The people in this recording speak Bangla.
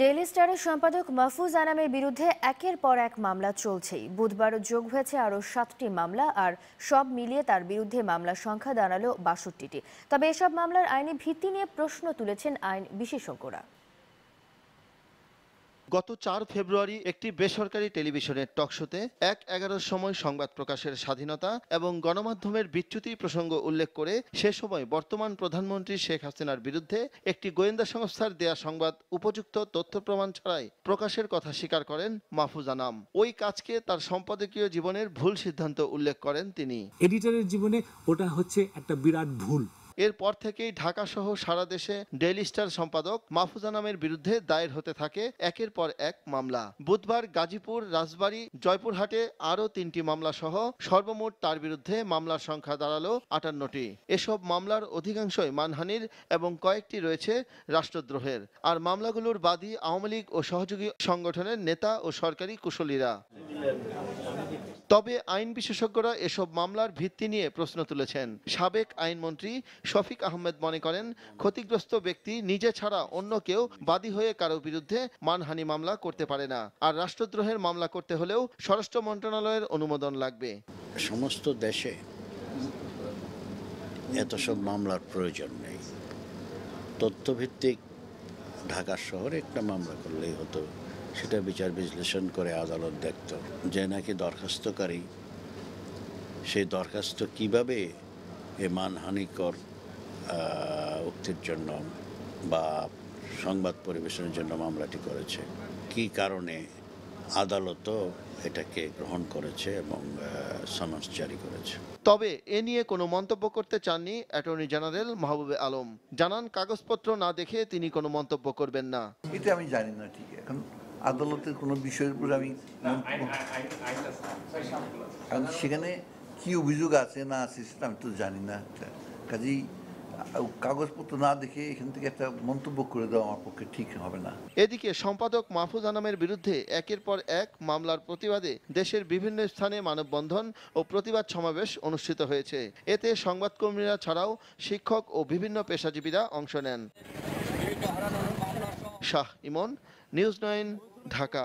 ডেলি স্টারের সম্পাদক মাহফুজ আনামের বিরুদ্ধে একের পর এক মামলা চলছেই বুধবার যোগ হয়েছে আরও সাতটি মামলা আর সব মিলিয়ে তার বিরুদ্ধে মামলা সংখ্যা দাঁড়ালো বাষট্টিটি তবে এসব মামলার আইনি ভিত্তি নিয়ে প্রশ্ন তুলেছেন আইন বিশেষজ্ঞরা গত চার ফেব্রুয়ারি একটি বেসরকারি টেলিভিশনের টকশোতে এক এগারোর সময় সংবাদ প্রকাশের স্বাধীনতা এবং গণমাধ্যমের বিচ্যুতি প্রসঙ্গ উল্লেখ করে সে সময় বর্তমান প্রধানমন্ত্রী শেখ হাসিনার বিরুদ্ধে একটি গোয়েন্দা সংস্থার দেয়া সংবাদ উপযুক্ত তথ্য প্রমাণ ছাড়াই প্রকাশের কথা স্বীকার করেন মাহফুজ আনাম ওই কাজকে তার সম্পাদকীয় জীবনের ভুল সিদ্ধান্ত উল্লেখ করেন তিনি এডিটরের জীবনে ওটা হচ্ছে একটা বিরাট ভুল এরপর থেকেই ঢাকাসহ সারা দেশে ডেইলি স্টার সম্পাদক মাহফুজা নামের বিরুদ্ধে দায়ের হতে থাকে একের পর এক মামলা বুধবার গাজীপুর রাজবাড়ী জয়পুরহাটে আরও তিনটি মামলা সহ সর্বমোট তার বিরুদ্ধে মামলার সংখ্যা দাঁড়ালো আটান্নটি এসব মামলার অধিকাংশই মানহানির এবং কয়েকটি রয়েছে রাষ্ট্রদ্রোহের আর মামলাগুলোর বাদী আওয়ামী লীগ ও সহযোগী সংগঠনের নেতা ও সরকারি কুশলীরা তবে আইন বিশেষজ্ঞরা এসব মামলার ভিত্তি নিয়ে প্রশ্ন তুলেছেন সাবেক আইনমন্ত্রী শফিক আহমেদ মনে করেন ক্ষতিগ্রস্ত ব্যক্তি নিজে ছাড়া অন্য কেউ বাদী হয়ে কারো বিরুদ্ধে মানহানি মামলা করতে পারে না আর রাষ্ট্রদ্রোহের মামলা করতে হলেও স্বরাষ্ট্র মন্ত্রণালয়ের অনুমোদন লাগবে সমস্ত দেশে এত সব মামলার প্রয়োজন নেই তথ্যভিত্তিক ঢাকা শহরে একটা মামলা করলেই হতো সেটা বিচার বিশ্লেষণ করে আদালত দেখত যে নাকি দরখাস্তকারী সেই দরখাস্ত কিভাবে এ মানহানিকর উক্তির জন্য বা সংবাদ পরিবেশনের জন্য মামলাটি করেছে কি কারণে আদালতও এটাকে গ্রহণ করেছে এবং সমাজ জারি করেছে তবে এ নিয়ে কোনো মন্তব্য করতে চাননি অ্যাটর্নি জেনারেল মাহবুবে আলম জানান কাগজপত্র না দেখে তিনি কোনো মন্তব্য করবেন না এটা আমি জানি না ঠিক এখন আদালতের কোনো বিষয়ের উপরে আমি সেখানে কি অভিযোগ আছে না আছে সেটা আমি তো জানি না কাজেই কাগজপত্র না দেখে এখান থেকে একটা মন্তব্য করে দেওয়া আমার পক্ষে ঠিক হবে না এদিকে সম্পাদক মাহফুজ আনামের বিরুদ্ধে একের পর এক মামলার প্রতিবাদে দেশের বিভিন্ন স্থানে মানববন্ধন ও প্রতিবাদ সমাবেশ অনুষ্ঠিত হয়েছে এতে সংবাদকর্মীরা ছাড়াও শিক্ষক ও বিভিন্ন পেশাজীবীরা অংশ নেন শাহ ইমন নিউজ নাইন ঢাকা